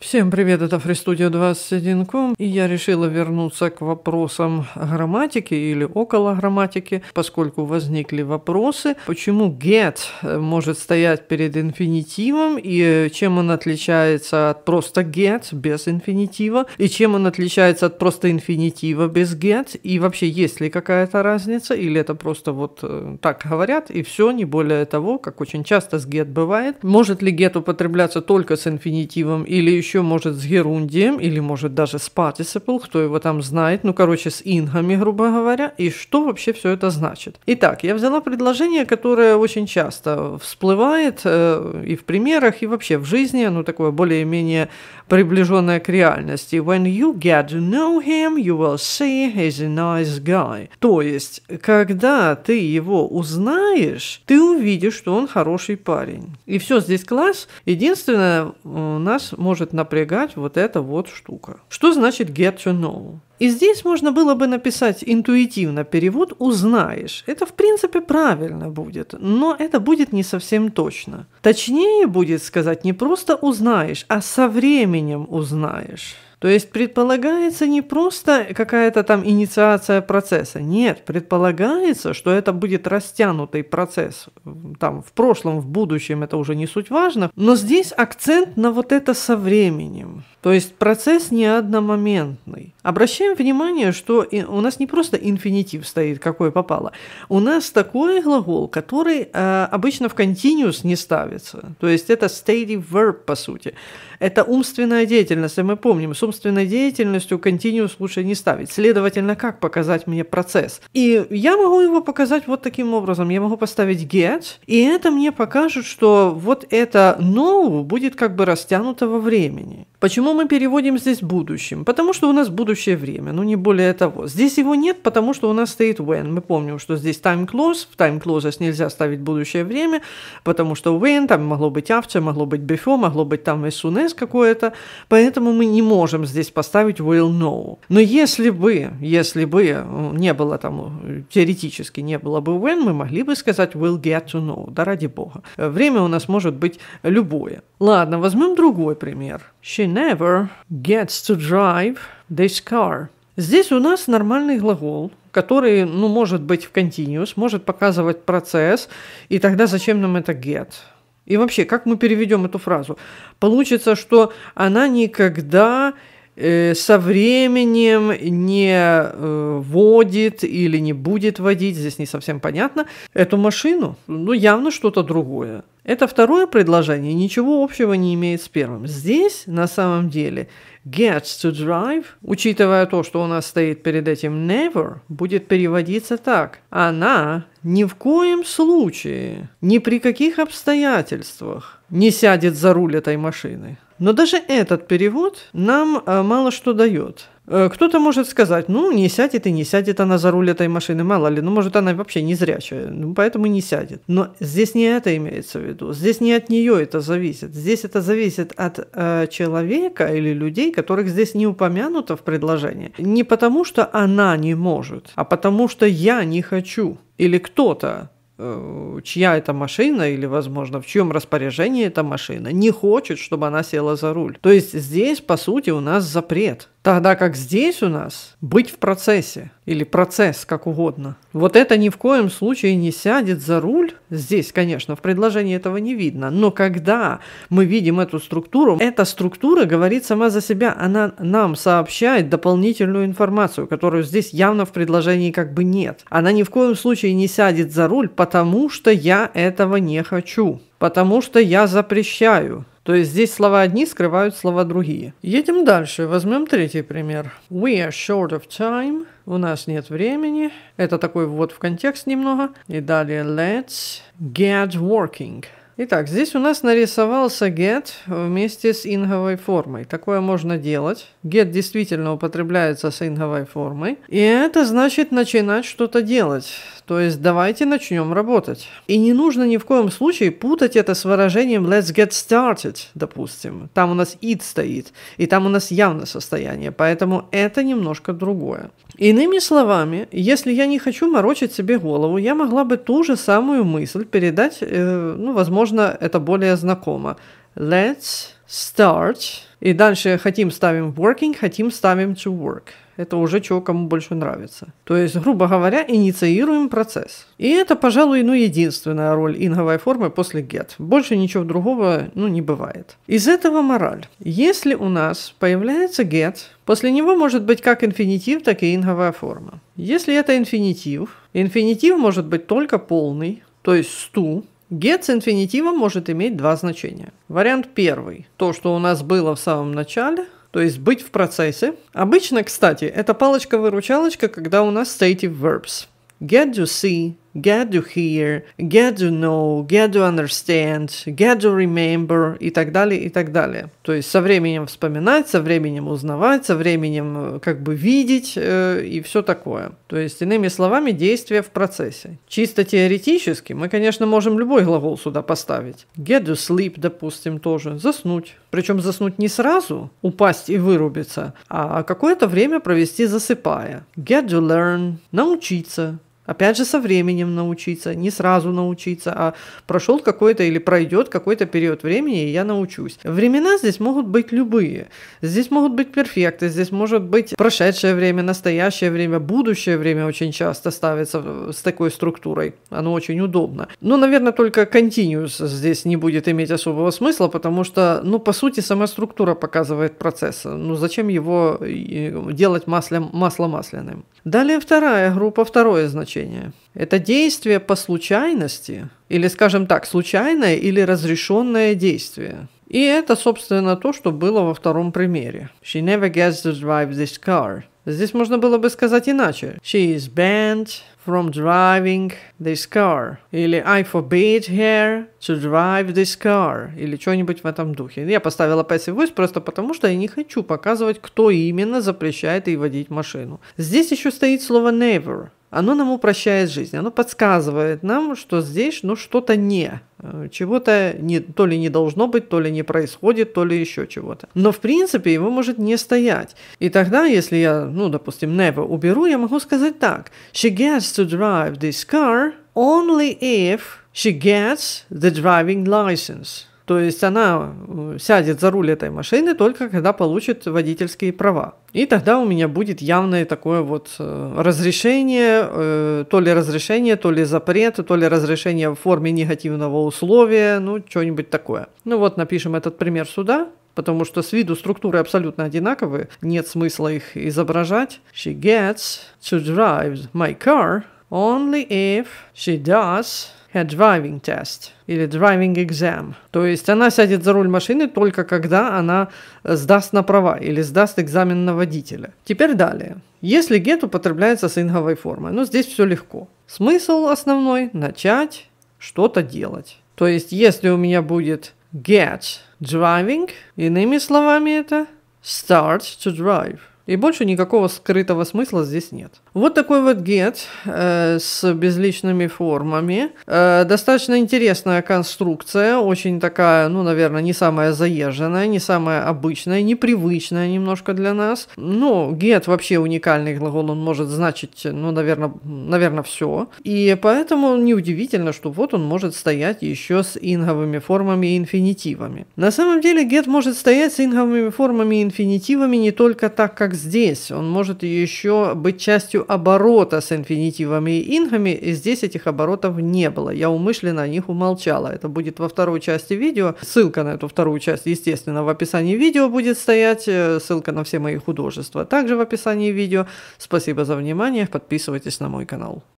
Всем привет, это FreeStudio 21.com, и я решила вернуться к вопросам грамматики или около грамматики, поскольку возникли вопросы, почему get может стоять перед инфинитивом, и чем он отличается от просто get без инфинитива, и чем он отличается от просто инфинитива без get, и вообще есть ли какая-то разница, или это просто вот э, так говорят, и все, не более того, как очень часто с get бывает. Может ли get употребляться только с инфинитивом или еще еще может с герундием или может даже с participle, кто его там знает, ну, короче, с ингами, грубо говоря, и что вообще все это значит. Итак, я взяла предложение, которое очень часто всплывает э, и в примерах, и вообще в жизни, оно такое более-менее приближенное к реальности. When you get to know him, you will see he's a nice guy. То есть, когда ты его узнаешь, ты увидишь, что он хороший парень. И все здесь класс. Единственное, у нас может на напрягать вот эта вот штука. Что значит get to know? И здесь можно было бы написать интуитивно перевод «узнаешь». Это, в принципе, правильно будет, но это будет не совсем точно. Точнее будет сказать не просто «узнаешь», а «со временем узнаешь». То есть предполагается не просто какая-то там инициация процесса, нет, предполагается, что это будет растянутый процесс там в прошлом, в будущем, это уже не суть важно, но здесь акцент на вот это со временем. То есть процесс не одномоментный. Обращаем внимание, что у нас не просто инфинитив стоит, какое попало. У нас такой глагол, который э, обычно в continuous не ставится. То есть это steady verb, по сути. Это умственная деятельность, и мы помним, с умственной деятельностью continuous лучше не ставить. Следовательно, как показать мне процесс? И я могу его показать вот таким образом. Я могу поставить get, и это мне покажет, что вот это no будет как бы растянуто во времени. Почему мы переводим здесь будущим? Потому что у нас будущее время, ну не более того. Здесь его нет, потому что у нас стоит when. Мы помним, что здесь time clause, в time clause нельзя ставить будущее время, потому что when, там могло быть after, могло быть before, могло быть там as soon as какое-то, поэтому мы не можем здесь поставить will know. Но если бы, если бы э, не было там, э, теоретически не было бы when, мы могли бы сказать will get to know, да ради бога. Время у нас может быть любое. Ладно, возьмем другой пример. She never gets to drive this car. Здесь у нас нормальный глагол, который, ну, может быть в continuous, может показывать процесс, и тогда зачем нам это get? И вообще, как мы переведем эту фразу? Получится, что она никогда э, со временем не э, водит или не будет водить, здесь не совсем понятно, эту машину. Ну, явно что-то другое. Это второе предложение ничего общего не имеет с первым. Здесь, на самом деле, gets to drive, учитывая то, что у нас стоит перед этим never, будет переводиться так. Она ни в коем случае, ни при каких обстоятельствах не сядет за руль этой машины. Но даже этот перевод нам э, мало что дает. Э, кто-то может сказать, ну, не сядет и не сядет она за руль этой машины, мало ли, ну, может, она вообще не зрячая, ну, поэтому не сядет. Но здесь не это имеется в виду, здесь не от нее это зависит, здесь это зависит от э, человека или людей, которых здесь не упомянуто в предложении. Не потому, что она не может, а потому, что я не хочу, или кто-то э, чья это машина или, возможно, в чьем распоряжении эта машина, не хочет, чтобы она села за руль. То есть здесь, по сути, у нас запрет. Тогда как здесь у нас быть в процессе или процесс, как угодно. Вот это ни в коем случае не сядет за руль. Здесь, конечно, в предложении этого не видно. Но когда мы видим эту структуру, эта структура говорит сама за себя. Она нам сообщает дополнительную информацию, которую здесь явно в предложении как бы нет. Она ни в коем случае не сядет за руль, потому что я этого не хочу. Потому что я запрещаю то есть здесь слова одни скрывают слова другие. Едем дальше, возьмем третий пример. We are short of time. У нас нет времени. Это такой вот в контекст немного. И далее let's get working. Итак, здесь у нас нарисовался get вместе с инговой формой. Такое можно делать. Get действительно употребляется с инговой формой. И это значит начинать что-то делать. То есть давайте начнем работать. И не нужно ни в коем случае путать это с выражением let's get started, допустим. Там у нас it стоит, и там у нас явно состояние, поэтому это немножко другое. Иными словами, если я не хочу морочить себе голову, я могла бы ту же самую мысль передать, э, ну, возможно, это более знакомо. Let's start. И дальше хотим ставим working, хотим ставим to work. Это уже чего кому больше нравится. То есть, грубо говоря, инициируем процесс. И это, пожалуй, ну, единственная роль инговой формы после get. Больше ничего другого ну, не бывает. Из этого мораль. Если у нас появляется get, после него может быть как инфинитив, так и инговая форма. Если это инфинитив, инфинитив может быть только полный, то есть стул, Get с инфинитивом может иметь два значения. Вариант первый – то, что у нас было в самом начале, то есть быть в процессе. Обычно, кстати, это палочка-выручалочка, когда у нас stative verbs. Get to see, get to hear, get to know, get to understand, get to remember и так далее, и так далее. То есть со временем вспоминать, со временем узнавать, со временем э, как бы видеть э, и все такое. То есть, иными словами, действие в процессе. Чисто теоретически мы, конечно, можем любой глагол сюда поставить. Get to sleep, допустим, тоже. Заснуть. Причем заснуть не сразу, упасть и вырубиться, а какое-то время провести засыпая. Get to learn, научиться, Опять же, со временем научиться, не сразу научиться, а прошел какой-то или пройдет какой-то период времени, и я научусь. Времена здесь могут быть любые. Здесь могут быть перфекты, здесь может быть прошедшее время, настоящее время, будущее время очень часто ставится с такой структурой. Оно очень удобно. Но, наверное, только continuous здесь не будет иметь особого смысла, потому что, ну, по сути, сама структура показывает процесс. Ну, зачем его э, делать маслем, масло масляным? Далее вторая группа, второе значение исключения. Это действие по случайности, или, скажем так, случайное или разрешенное действие. И это, собственно, то, что было во втором примере. She never gets to drive this car. Здесь можно было бы сказать иначе. She is banned from driving this car. Или I forbid her to drive this car. Или что-нибудь в этом духе. Я поставила passive voice просто потому, что я не хочу показывать, кто именно запрещает ей водить машину. Здесь еще стоит слово never оно нам упрощает жизнь, оно подсказывает нам, что здесь ну, что-то не, э, чего-то не, то ли не должно быть, то ли не происходит, то ли еще чего-то. Но в принципе его может не стоять. И тогда, если я, ну, допустим, never уберу, я могу сказать так. She gets to drive this car only if she gets the driving license. То есть она э, сядет за руль этой машины только когда получит водительские права. И тогда у меня будет явное такое вот э, разрешение, э, то ли разрешение, то ли запрет, то ли разрешение в форме негативного условия, ну, что-нибудь такое. Ну вот напишем этот пример сюда, потому что с виду структуры абсолютно одинаковые, нет смысла их изображать. She gets to drive my car only if she does driving test или driving exam. То есть она сядет за руль машины только когда она сдаст на права или сдаст экзамен на водителя. Теперь далее. Если get употребляется с инговой формой, ну здесь все легко. Смысл основной – начать что-то делать. То есть если у меня будет get driving, иными словами это start to drive. И больше никакого скрытого смысла здесь нет. Вот такой вот get э, с безличными формами. Э, достаточно интересная конструкция, очень такая, ну, наверное, не самая заезженная, не самая обычная, непривычная немножко для нас. Ну, get вообще уникальный глагол, он может значить, ну, наверное, наверное, все. И поэтому неудивительно, что вот он может стоять еще с инговыми формами и инфинитивами. На самом деле get может стоять с инговыми формами и инфинитивами не только так, как как здесь. Он может еще быть частью оборота с инфинитивами и ингами, и здесь этих оборотов не было. Я умышленно о них умолчала. Это будет во второй части видео. Ссылка на эту вторую часть, естественно, в описании видео будет стоять. Э, ссылка на все мои художества также в описании видео. Спасибо за внимание. Подписывайтесь на мой канал.